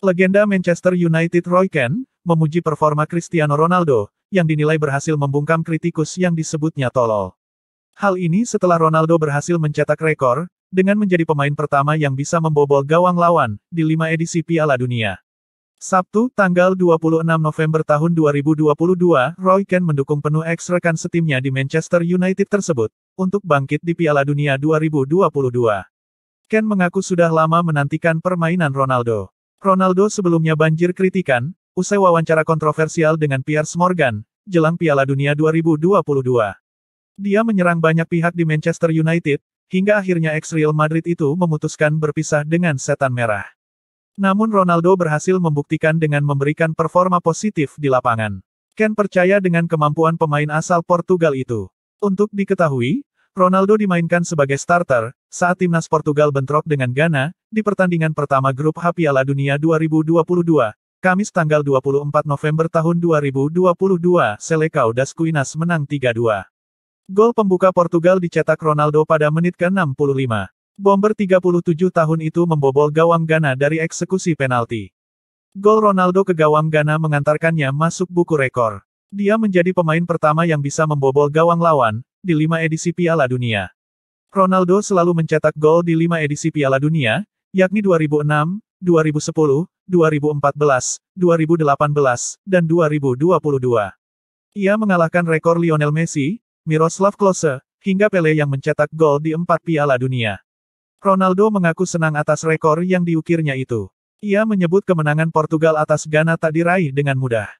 Legenda Manchester United Roy Kent, memuji performa Cristiano Ronaldo, yang dinilai berhasil membungkam kritikus yang disebutnya tolol. Hal ini setelah Ronaldo berhasil mencetak rekor, dengan menjadi pemain pertama yang bisa membobol gawang lawan, di lima edisi Piala Dunia. Sabtu, tanggal 26 November tahun 2022, Roy Kent mendukung penuh ex rekan setimnya di Manchester United tersebut, untuk bangkit di Piala Dunia 2022. Ken mengaku sudah lama menantikan permainan Ronaldo. Ronaldo sebelumnya banjir kritikan, usai wawancara kontroversial dengan Piers Morgan, jelang Piala Dunia 2022. Dia menyerang banyak pihak di Manchester United, hingga akhirnya ex-Real Madrid itu memutuskan berpisah dengan Setan Merah. Namun Ronaldo berhasil membuktikan dengan memberikan performa positif di lapangan. Ken percaya dengan kemampuan pemain asal Portugal itu. Untuk diketahui, Ronaldo dimainkan sebagai starter, saat timnas Portugal bentrok dengan Ghana, di pertandingan pertama grup H Piala Dunia 2022, Kamis tanggal 24 November tahun 2022, Selecao das Cuinas menang 3-2. Gol pembuka Portugal dicetak Ronaldo pada menit ke-65. Bomber 37 tahun itu membobol gawang Ghana dari eksekusi penalti. Gol Ronaldo ke gawang Ghana mengantarkannya masuk buku rekor. Dia menjadi pemain pertama yang bisa membobol gawang lawan, di lima edisi Piala Dunia. Ronaldo selalu mencetak gol di lima edisi Piala Dunia, yakni 2006, 2010, 2014, 2018, dan 2022. Ia mengalahkan rekor Lionel Messi, Miroslav Klose, hingga Pele yang mencetak gol di empat Piala Dunia. Ronaldo mengaku senang atas rekor yang diukirnya itu. Ia menyebut kemenangan Portugal atas Ghana tak diraih dengan mudah.